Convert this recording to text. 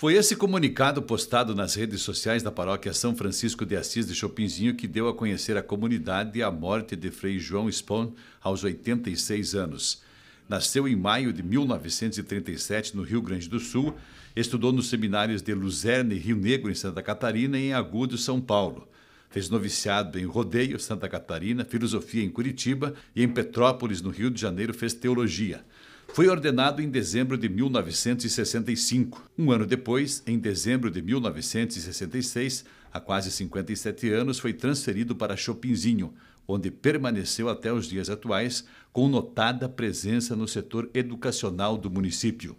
Foi esse comunicado postado nas redes sociais da paróquia São Francisco de Assis de Chopinzinho que deu a conhecer à comunidade a morte de Frei João Spon aos 86 anos. Nasceu em maio de 1937 no Rio Grande do Sul, estudou nos seminários de Luzerne e Rio Negro, em Santa Catarina, e em Agudo, São Paulo. Fez noviciado em Rodeio, Santa Catarina, filosofia em Curitiba e em Petrópolis, no Rio de Janeiro, fez teologia. Foi ordenado em dezembro de 1965. Um ano depois, em dezembro de 1966, há quase 57 anos, foi transferido para Chopinzinho, onde permaneceu até os dias atuais, com notada presença no setor educacional do município.